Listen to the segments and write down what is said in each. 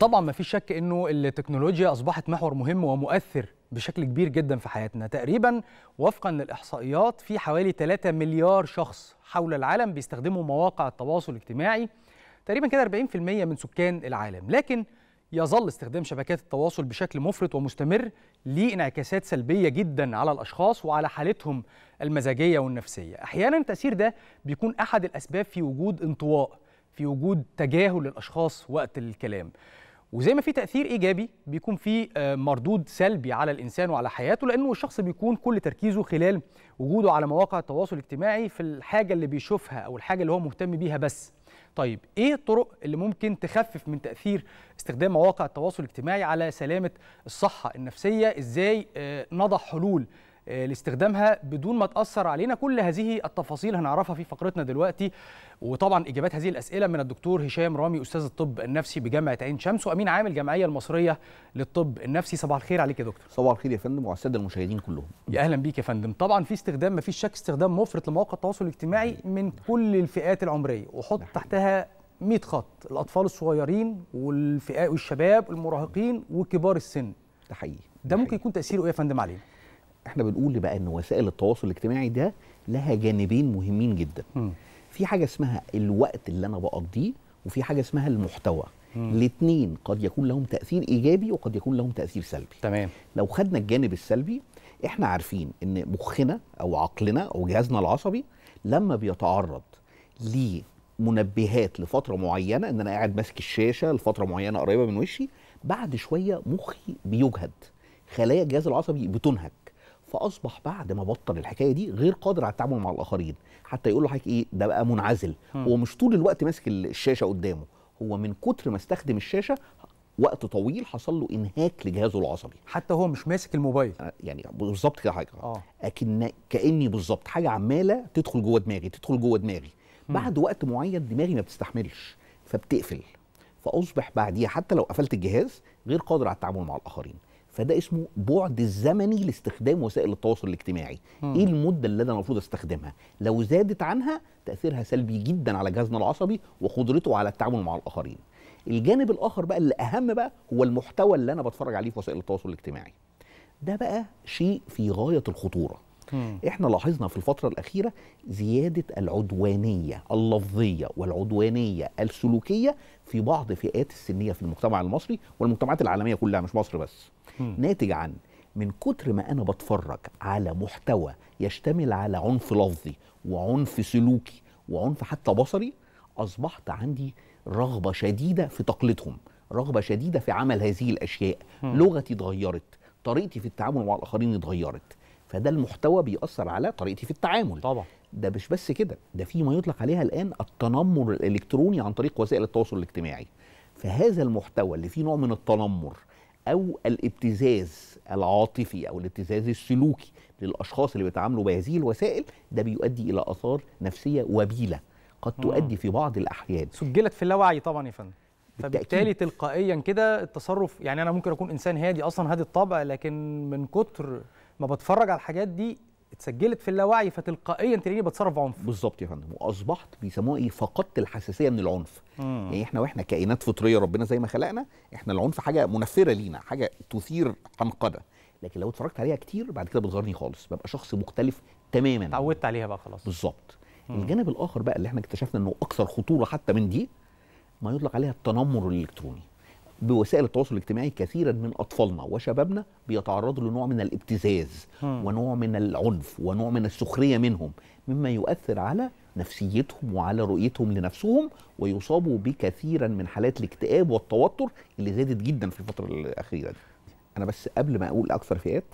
طبعا ما فيش شك انه التكنولوجيا اصبحت محور مهم ومؤثر بشكل كبير جدا في حياتنا تقريبا وفقا للاحصائيات في حوالي 3 مليار شخص حول العالم بيستخدموا مواقع التواصل الاجتماعي تقريبا كده 40% من سكان العالم لكن يظل استخدام شبكات التواصل بشكل مفرط ومستمر ليه انعكاسات سلبية جدا على الأشخاص وعلى حالتهم المزاجية والنفسية أحيانا التأثير ده بيكون أحد الأسباب في وجود انطواء في وجود تجاهل للأشخاص وقت الكلام وزي ما في تاثير ايجابي بيكون في آه، مردود سلبي على الانسان وعلى حياته لانه الشخص بيكون كل تركيزه خلال وجوده على مواقع التواصل الاجتماعي في الحاجه اللي بيشوفها او الحاجه اللي هو مهتم بيها بس طيب ايه الطرق اللي ممكن تخفف من تاثير استخدام مواقع التواصل الاجتماعي على سلامه الصحه النفسيه ازاي آه، نضع حلول آه، لاستخدامها بدون ما تاثر علينا كل هذه التفاصيل هنعرفها في فقرتنا دلوقتي وطبعا اجابات هذه الاسئله من الدكتور هشام رامي استاذ الطب النفسي بجامعه عين شمس وامين عام الجمعيه المصريه للطب النفسي صباح الخير عليك يا دكتور صباح الخير يا فندم وعلى الساده المشاهدين كلهم يا اهلا بيك يا فندم طبعا في استخدام ما فيش شك استخدام مفرط لمواقع التواصل الاجتماعي من كل الفئات العمريه وحط تحتها 100 خط الاطفال الصغيرين والفئات والشباب والمراهقين وكبار السن ده حقيقي ده ممكن يكون تاثيره ايه يا فندم علينا احنا بنقول بقى ان وسائل التواصل الاجتماعي ده لها جانبين مهمين جدا م. في حاجه اسمها الوقت اللي انا بقضيه وفي حاجه اسمها المحتوى الاثنين قد يكون لهم تاثير ايجابي وقد يكون لهم تاثير سلبي تمام لو خدنا الجانب السلبي احنا عارفين ان مخنا او عقلنا او جهازنا العصبي لما بيتعرض لمنبهات لفتره معينه ان انا قاعد ماسك الشاشه لفتره معينه قريبه من وشي بعد شويه مخي بيجهد خلايا الجهاز العصبي بتنهك فاصبح بعد ما بطل الحكايه دي غير قادر على التعامل مع الاخرين حتى يقول له حضرتك ايه ده بقى منعزل هو مش طول الوقت ماسك الشاشه قدامه هو من كتر ما استخدم الشاشه وقت طويل حصل له انهاك لجهازه العصبي حتى هو مش ماسك الموبايل آه، يعني بالظبط كده حاجه آه. اكن كاني بالظبط حاجه عماله تدخل جوه دماغي تدخل جوه دماغي م. بعد وقت معين دماغي ما بتستحملش فبتقفل فاصبح بعديها حتى لو قفلت الجهاز غير قادر على التعامل مع الاخرين فده اسمه بعد الزمني لاستخدام وسائل التواصل الاجتماعي م. ايه المده اللي انا المفروض استخدمها لو زادت عنها تاثيرها سلبي جدا على جهازنا العصبي وقدرته على التعامل مع الاخرين الجانب الاخر بقى اللي اهم بقى هو المحتوى اللي انا بتفرج عليه في وسائل التواصل الاجتماعي ده بقى شيء في غايه الخطوره مم. احنا لاحظنا في الفتره الاخيره زياده العدوانيه اللفظيه والعدوانيه السلوكيه في بعض فئات السنيه في المجتمع المصري والمجتمعات العالميه كلها مش مصر بس مم. ناتج عن من كتر ما انا بتفرج على محتوى يشتمل على عنف لفظي وعنف سلوكي وعنف حتى بصري اصبحت عندي رغبه شديده في تقليدهم رغبه شديده في عمل هذه الاشياء م. لغتي اتغيرت طريقتي في التعامل مع الاخرين اتغيرت فده المحتوى بيأثر على طريقتي في التعامل طبعا ده مش بس كده ده في ما يطلق عليها الآن التنمر الإلكتروني عن طريق وسائل التواصل الاجتماعي فهذا المحتوى اللي فيه نوع من التنمر أو الابتزاز العاطفي أو الابتزاز السلوكي للأشخاص اللي بيتعاملوا بهذه الوسائل ده بيؤدي إلى آثار نفسية وبيلة قد تؤدي في بعض الأحيان سجلت في اللاوعي طبعا يا فندم فبالتالي تلقائيا كده التصرف يعني انا ممكن اكون انسان هادي اصلا هادي الطبع لكن من كتر ما بتفرج على الحاجات دي اتسجلت في اللاوعي فتلقائيا تلاقيني بتصرف بعنف بالظبط يا فندم واصبحت بيسموها ايه فقدت الحساسيه من العنف مم. يعني احنا واحنا كائنات فطريه ربنا زي ما خلقنا احنا العنف حاجه منفره لينا حاجه تثير حنقده لكن لو اتفرجت عليها كتير بعد كده بتغيرني خالص ببقى شخص مختلف تماما اتعودت عليها بقى خلاص بالظبط الجانب الاخر بقى اللي احنا اكتشفنا انه اكثر خطوره حتى من دي ما يطلق عليها التنمر الالكتروني بوسائل التواصل الاجتماعي كثيرا من اطفالنا وشبابنا بيتعرضوا لنوع من الابتزاز ونوع من العنف ونوع من السخريه منهم مما يؤثر على نفسيتهم وعلى رؤيتهم لنفسهم ويصابوا بكثيرا من حالات الاكتئاب والتوتر اللي زادت جدا في الفتره الاخيره دي انا بس قبل ما اقول اكثر فئات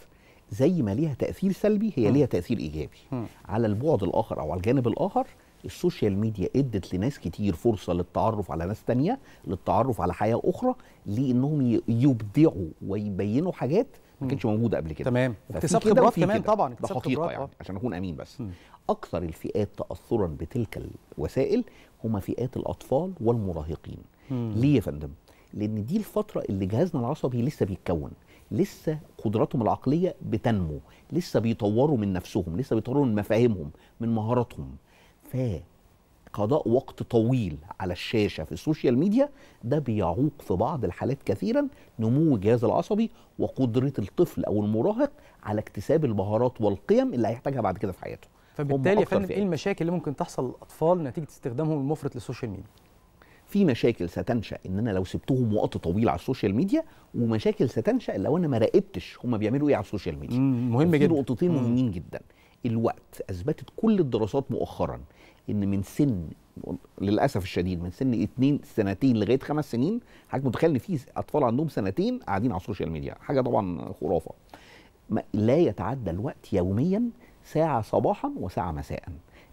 زي ما ليها تاثير سلبي هي ليها تاثير ايجابي على البعد الاخر او على الجانب الاخر السوشيال ميديا ادت لناس كتير فرصه للتعرف على ناس تانية للتعرف على حياه اخرى لانهم يبدعوا ويبينوا حاجات ما كانتش موجوده قبل كده تمام اكتساب خبرات كمان طبعا ده حقيقه يعني عشان اكون امين بس مم. اكثر الفئات تاثرا بتلك الوسائل هما فئات الاطفال والمراهقين مم. ليه يا فندم لان دي الفتره اللي جهازنا العصبي لسه بيتكون لسه قدراتهم العقليه بتنمو لسه بيطوروا من نفسهم لسه بيطوروا من مفاهيمهم من مهاراتهم كفاه قضاء وقت طويل على الشاشه في السوشيال ميديا ده بيعوق في بعض الحالات كثيرا نمو الجهاز العصبي وقدره الطفل او المراهق على اكتساب المهارات والقيم اللي هيحتاجها بعد كده في حياته فبالتالي يا فندم ايه المشاكل اللي ممكن تحصل للاطفال نتيجه استخدامهم المفرط للسوشيال ميديا في مشاكل ستنشا ان انا لو سبتهم وقت طويل على السوشيال ميديا ومشاكل ستنشا لو انا ما راقبتش هم بيعملوا ايه على السوشيال ميديا مهم جدا نقطتين مهمين جدا الوقت اثبتت كل الدراسات مؤخرا ان من سن للاسف الشديد من سن اتنين سنتين لغايه خمس سنين حضرتك متخيل ان في اطفال عندهم سنتين قاعدين على السوشيال ميديا حاجه طبعا خرافه لا يتعدى الوقت يوميا ساعه صباحا وساعه مساء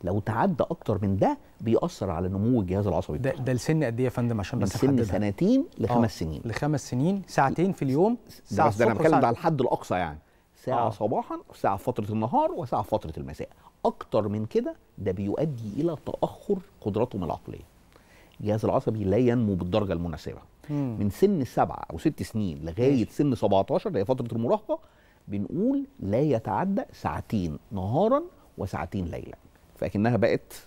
لو تعدى اكتر من ده بيأثر على نمو الجهاز العصبي ده, ده لسن قد ايه يا فندم عشان بس سن سنتين لخمس آه سنين لخمس سنين ساعتين في اليوم ساعه بس ده انا بتكلم على الحد الاقصى يعني ساعه آه. صباحا وساعة في فتره النهار وساعه في فتره المساء اكتر من كده ده بيؤدي الى تاخر قدراتهم العقليه الجهاز العصبي لا ينمو بالدرجه المناسبه مم. من سن سبعة او ست سنين لغايه مم. سن 17 اللي هي فتره المراهقه بنقول لا يتعدى ساعتين نهارا وساعتين ليلا فاكنها بقت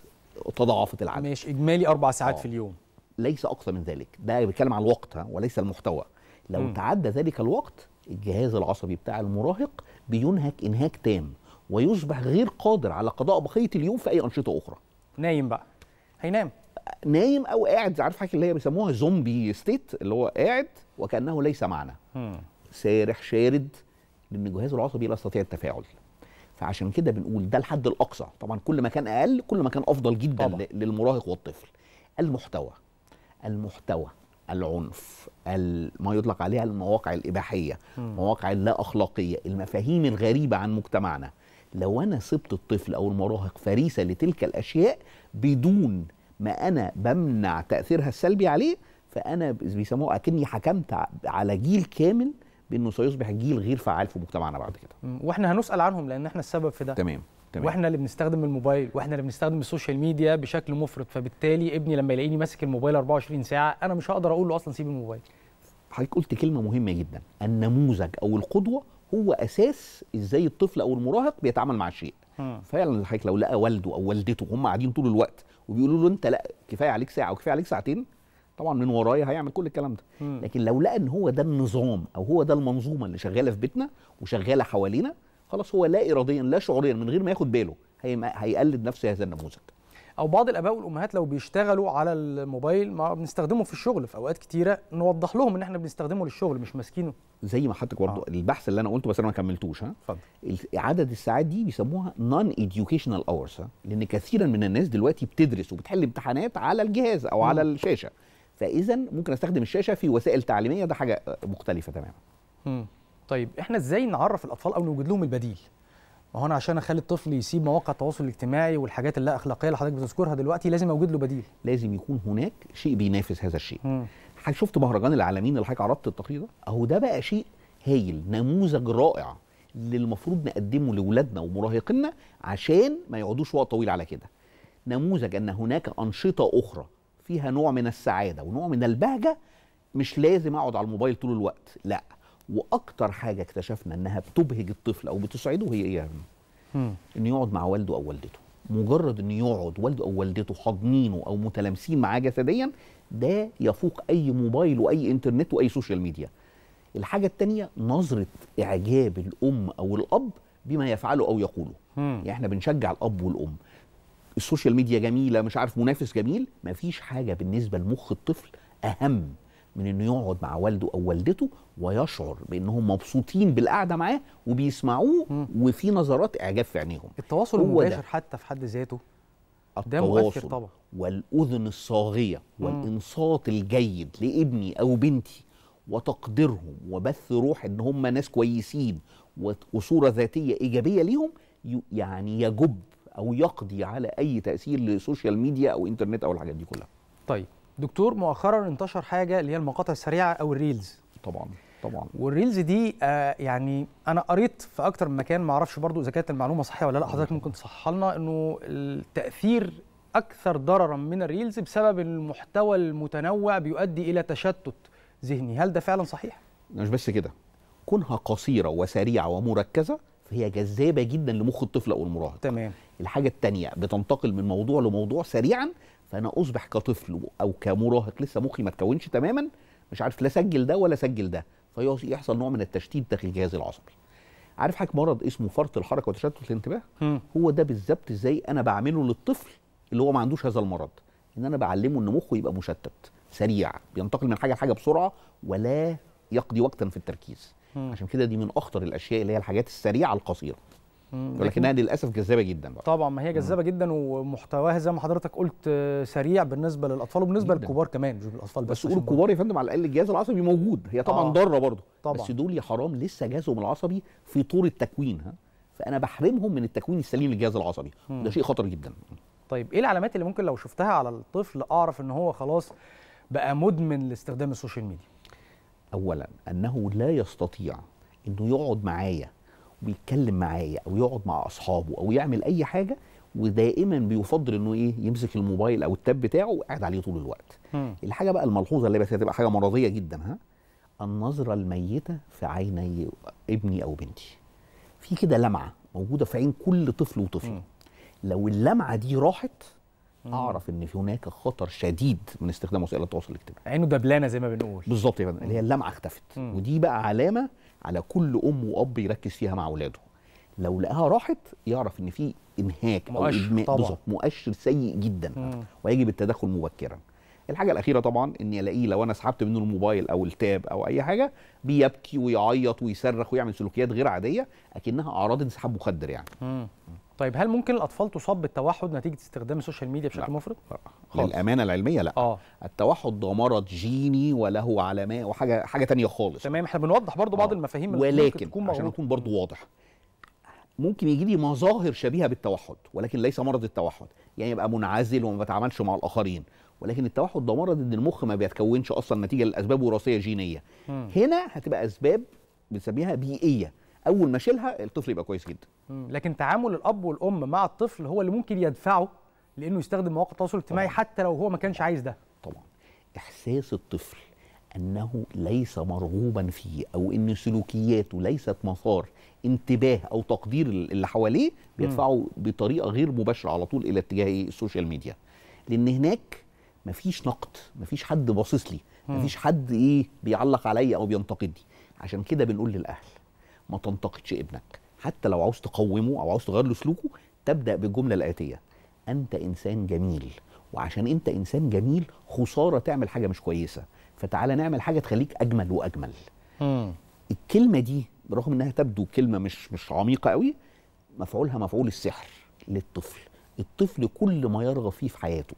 تضاعفت العدد ماشي اجمالي اربع ساعات آه. في اليوم ليس اقصى من ذلك ده بيتكلم عن الوقت وليس المحتوى لو م. تعدى ذلك الوقت الجهاز العصبي بتاع المراهق بينهك انهاك تام ويصبح غير قادر على قضاء بقيه اليوم في اي انشطه اخرى نايم بقى هينام نايم او قاعد عارف حاجه اللي هي بيسموها زومبي ستيت اللي هو قاعد وكانه ليس معنا سارح شارد لان الجهاز العصبي لا يستطيع التفاعل فعشان كده بنقول ده الحد الاقصى طبعا كل ما كان اقل كل ما كان افضل جدا طبعا. للمراهق والطفل المحتوى المحتوى العنف ما يطلق عليها المواقع الإباحية مواقع اللا أخلاقية المفاهيم الغريبة عن مجتمعنا لو أنا سبت الطفل أو المراهق فريسة لتلك الأشياء بدون ما أنا بمنع تأثيرها السلبي عليه فأنا بيسموه أكني حكمت على جيل كامل بأنه سيصبح جيل غير فعال في مجتمعنا بعد كده وإحنا هنسأل عنهم لأن إحنا السبب في ده تمام تمام. واحنا اللي بنستخدم الموبايل واحنا اللي بنستخدم السوشيال ميديا بشكل مفرط فبالتالي ابني لما يلاقيني ماسك الموبايل 24 ساعه انا مش هقدر اقول له اصلا سيب الموبايل حضرتك قلت كلمه مهمه جدا النموذج او القدوه هو اساس ازاي الطفل او المراهق بيتعامل مع الشيء فعلا حضرتك لو لقى والده او والدته هم قاعدين طول الوقت وبيقولوا له انت لا كفايه عليك ساعه وكفايه عليك ساعتين طبعا من ورايا هيعمل كل الكلام ده لكن لو لقى ان هو ده النظام او هو ده المنظومه اللي شغاله في بيتنا وشغاله حوالينا خلاص هو لا اراديا لا شعوريا من غير ما ياخد باله هيقلد نفس هذا النموذج او بعض الاباء والامهات لو بيشتغلوا على الموبايل ما بنستخدمه في الشغل في اوقات كتيره نوضح لهم ان احنا بنستخدمه للشغل مش ماسكينه زي ما حضرتك برضه آه. البحث اللي انا قلته بس انا ما كملتوش ها اتفضل عدد الساعات دي بيسموها نون educational اورز لان كثيرا من الناس دلوقتي بتدرس وبتحل امتحانات على الجهاز او م. على الشاشه فاذا ممكن استخدم الشاشه في وسائل تعليميه ده حاجه مختلفه تماما طيب احنا ازاي نعرف الاطفال او نوجد لهم البديل ما هو انا عشان اخلي الطفل يسيب مواقع التواصل الاجتماعي والحاجات اللا اخلاقيه اللي حضرتك بتذكرها دلوقتي لازم اوجد له بديل لازم يكون هناك شيء بينافس هذا الشيء مم. شفت مهرجان العالمين اللي حضرتك عرضت التقرير ده اهو ده بقى شيء هايل نموذج رائع اللي المفروض نقدمه لاولادنا ومراهقينا عشان ما يقعدوش وقت طويل على كده نموذج ان هناك انشطه اخرى فيها نوع من السعاده ونوع من البهجه مش لازم اقعد على الموبايل طول الوقت لا واكتر حاجه اكتشفنا انها بتبهج الطفل او بتسعده هي ايه يعني انه يقعد مع والده او والدته مجرد انه يقعد والده او والدته حاضنينه او متلامسين معاه جسديا ده يفوق اي موبايل واي انترنت واي سوشيال ميديا الحاجه الثانيه نظره اعجاب الام او الاب بما يفعله او يقوله يعني احنا بنشجع الاب والام السوشيال ميديا جميله مش عارف منافس جميل مفيش حاجه بالنسبه لمخ الطفل اهم من انه يقعد مع والده او والدته ويشعر بانهم مبسوطين بالقعده معاه وبيسمعوه م. وفي نظرات اعجاب في عينيهم التواصل المباشر حتى في حد ذاته ده مؤثر طبعا والاذن الصاغيه والانصات الجيد لابني او بنتي وتقديرهم وبث روح ان هم ناس كويسين وصوره ذاتيه ايجابيه ليهم يعني يجب او يقضي على اي تاثير للسوشيال ميديا او انترنت او الحاجات دي كلها. طيب دكتور مؤخرا انتشر حاجه اللي هي المقاطع السريعه او الريلز طبعا طبعا والريلز دي آه يعني انا قريت في اكتر من مكان ما اعرفش برضو اذا كانت المعلومه صحيحه ولا لا حضرتك ممكن تصحح لنا انه التاثير اكثر ضررا من الريلز بسبب المحتوى المتنوع بيؤدي الى تشتت ذهني هل ده فعلا صحيح مش بس كده كونها قصيره وسريعه ومركزه فهي جذابه جدا لمخ الطفل او المراهق تمام الحاجه الثانيه بتنتقل من موضوع لموضوع سريعا فانا اصبح كطفل او كمراهق لسه مخي ما تكونش تماما مش عارف لا اسجل ده ولا اسجل ده فيحصل نوع من التشتيت داخل الجهاز العصبي عارف حضرتك مرض اسمه فرط الحركه وتشتت الانتباه هو ده بالظبط ازاي انا بعمله للطفل اللي هو ما عندوش هذا المرض ان انا بعلمه ان مخه يبقى مشتت سريع بينتقل من حاجه لحاجه بسرعه ولا يقضي وقتا في التركيز عشان كده دي من اخطر الاشياء اللي هي الحاجات السريعه القصيره ولكنها للاسف جذابه جدا بقى. طبعا ما هي جذابه جدا ومحتواها زي ما حضرتك قلت آه، سريع بالنسبه للاطفال وبالنسبه للكبار كمان مش بالاطفال بس قول الكبار يا فندم على الاقل الجهاز العصبي موجود هي طبعا آه. ضاره برضه بس دول يا حرام لسه جهازهم العصبي في طور التكوين ها فانا بحرمهم من التكوين السليم للجهاز العصبي ده شيء خطر جدا طيب ايه العلامات اللي ممكن لو شفتها على الطفل اعرف ان هو خلاص بقى مدمن لاستخدام السوشيال ميديا اولا انه لا يستطيع انه يقعد معايا بيتكلم معايا او يقعد مع اصحابه او يعمل اي حاجه ودائما بيفضل انه ايه يمسك الموبايل او التاب بتاعه وقاعد عليه طول الوقت م. الحاجه بقى الملحوظه اللي بس هتبقى حاجه مرضيه جدا ها النظره الميته في عيني ابني او بنتي في كده لمعه موجوده في عين كل طفل وطفل م. لو اللمعه دي راحت اعرف ان في هناك خطر شديد من استخدام وسائل التواصل الاجتماعي عينه دبلانه زي ما بنقول بالظبط يا فندم اللي هي اللمعه اختفت مم. ودي بقى علامه على كل ام واب يركز فيها مع اولاده لو لقاها راحت يعرف ان في انهاك او بالظبط مؤشر سيء جدا مم. ويجب التدخل مبكرا الحاجه الاخيره طبعا اني الاقيه لو انا سحبت منه الموبايل او التاب او اي حاجه بيبكي ويعيط ويصرخ ويعمل سلوكيات غير عاديه اكنها اعراض انسحاب مخدر يعني مم. طيب هل ممكن الاطفال تصاب بالتوحد نتيجه استخدام السوشيال ميديا بشكل مفرط؟ خالص. للامانه العلميه لا آه. التوحد ده مرض جيني وله علامات وحاجه حاجه ثانيه خالص تمام احنا بنوضح برضو آه. بعض المفاهيم ولكن تكون عشان اكون برضو واضح ممكن يجي لي مظاهر شبيهه بالتوحد ولكن ليس مرض التوحد يعني يبقى منعزل وما بتعاملش مع الاخرين ولكن التوحد ده مرض ان المخ ما بيتكونش اصلا نتيجه لاسباب وراثيه جينيه م. هنا هتبقى اسباب بنسميها بيئيه اول ما اشيلها الطفل يبقى كويس جدا لكن تعامل الاب والام مع الطفل هو اللي ممكن يدفعه لانه يستخدم مواقع التواصل الاجتماعي حتى لو هو ما كانش عايز ده طبعا احساس الطفل انه ليس مرغوبا فيه او ان سلوكياته ليست مسار انتباه او تقدير اللي حواليه بيدفعه بطريقه غير مباشره على طول الى اتجاه السوشيال ميديا لان هناك مفيش نقد مفيش حد باصص لي مفيش حد ايه بيعلق عليا او بينتقدني عشان كده بنقول للاهل ما تنتقدش ابنك حتى لو عاوز تقومه او عاوز تغير له سلوكه تبدا بالجمله الاتيه انت انسان جميل وعشان انت انسان جميل خساره تعمل حاجه مش كويسه فتعالى نعمل حاجه تخليك اجمل واجمل مم. الكلمه دي برغم انها تبدو كلمه مش مش عميقه قوي مفعولها مفعول السحر للطفل الطفل كل ما يرغب فيه في حياته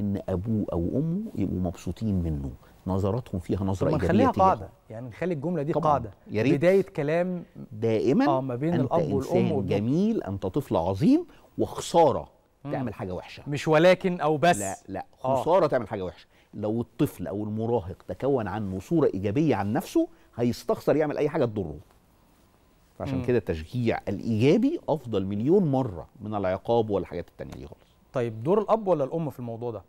ان ابوه او امه يبقوا مبسوطين منه نظراتهم فيها نظره ايجابيه نخليها قاعده يعني نخلي الجمله دي قاعده بدايه كلام دائما آه ما بين الاب والام إنسان والأم. جميل انت طفل عظيم وخساره مم. تعمل حاجه وحشه مش ولكن او بس لا لا آه. خساره آه. تعمل حاجه وحشه لو الطفل او المراهق تكون عنه صوره ايجابيه عن نفسه هيستخسر يعمل اي حاجه تضره فعشان كده التشجيع الايجابي افضل مليون مره من العقاب والحاجات التانيه دي خالص طيب دور الاب ولا الام في الموضوع ده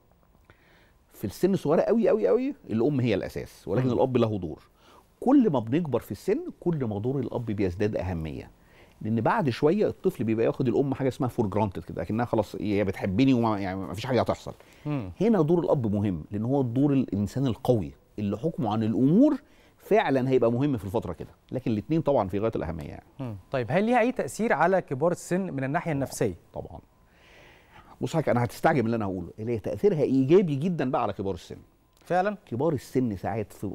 في السن صغيره قوي قوي قوي الام هي الاساس ولكن الاب له دور كل ما بنكبر في السن كل ما دور الاب بيزداد اهميه لان بعد شويه الطفل بيبقى ياخد الام حاجه اسمها فور جرانتد كده لكنها خلاص هي بتحبني وما يعني ما فيش حاجه هتحصل هنا دور الاب مهم لان هو دور الانسان القوي اللي حكمه عن الامور فعلا هيبقى مهم في الفتره كده لكن الاثنين طبعا في غايه الاهميه يعني. طيب هل ليها اي تاثير على كبار السن من الناحيه النفسيه طبعا بص حضرتك انا هتستعجب اللي انا هقوله اللي هي تاثيرها ايجابي جدا بقى على كبار السن فعلا كبار السن ساعات في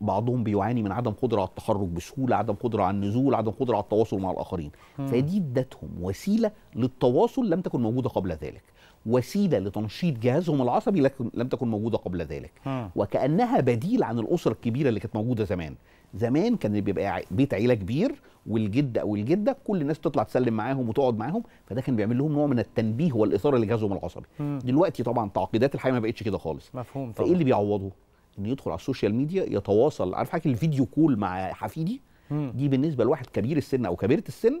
بعضهم بيعاني من عدم قدره على التخرج بسهوله عدم قدره على النزول عدم قدره على التواصل مع الاخرين م. فدي ادتهم وسيله للتواصل لم تكن موجوده قبل ذلك وسيله لتنشيط جهازهم العصبي لم تكن موجوده قبل ذلك م. وكانها بديل عن الاسره الكبيره اللي كانت موجوده زمان زمان كان بيبقى بيت عيله كبير والجد او الجده كل الناس تطلع تسلم معاهم وتقعد معاهم فده كان بيعمل لهم نوع من التنبيه والاثاره لجهازهم العصبي مم. دلوقتي طبعا تعقيدات الحياه ما بقتش كده خالص مفهوم طبعا فايه اللي بيعوضه انه يدخل على السوشيال ميديا يتواصل عارف حاجه الفيديو كول مع حفيدي مم. دي بالنسبه لواحد كبير السن او كبيره السن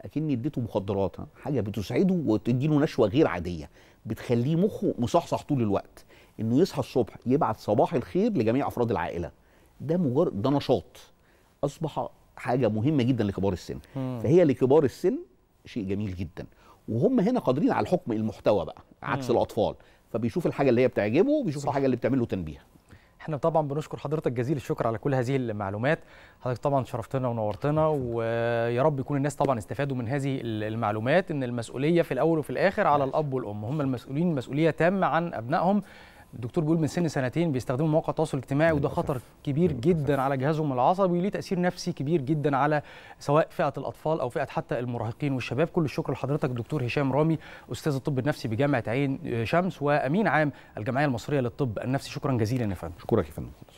اكني اديته مخدرات حاجه بتسعده وتديله نشوه غير عاديه بتخليه مخه مصحصح طول الوقت انه يصحى الصبح يبعت صباح الخير لجميع افراد العائله ده مجرد ده نشاط اصبح حاجه مهمه جدا لكبار السن مم. فهي لكبار السن شيء جميل جدا وهم هنا قادرين على الحكم المحتوى بقى عكس مم. الاطفال فبيشوف الحاجه اللي هي بتعجبه وبيشوف صح. الحاجه اللي بتعمله تنبيه احنا طبعا بنشكر حضرتك جزيل الشكر على كل هذه المعلومات حضرتك طبعا شرفتنا ونورتنا ويا رب يكون الناس طبعا استفادوا من هذه المعلومات ان المسؤوليه في الاول وفي الاخر على الاب والام هم المسؤولين مسؤوليه تامه عن ابنائهم الدكتور بيقول من سن سنتين بيستخدموا مواقع التواصل الاجتماعي وده خطر كبير جدا على جهازهم العصبي وليه تاثير نفسي كبير جدا على سواء فئه الاطفال او فئه حتى المراهقين والشباب كل الشكر لحضرتك الدكتور هشام رامي استاذ الطب النفسي بجامعه عين شمس وامين عام الجمعيه المصريه للطب النفسي شكرا جزيلا يا فندم شكرا يا فندم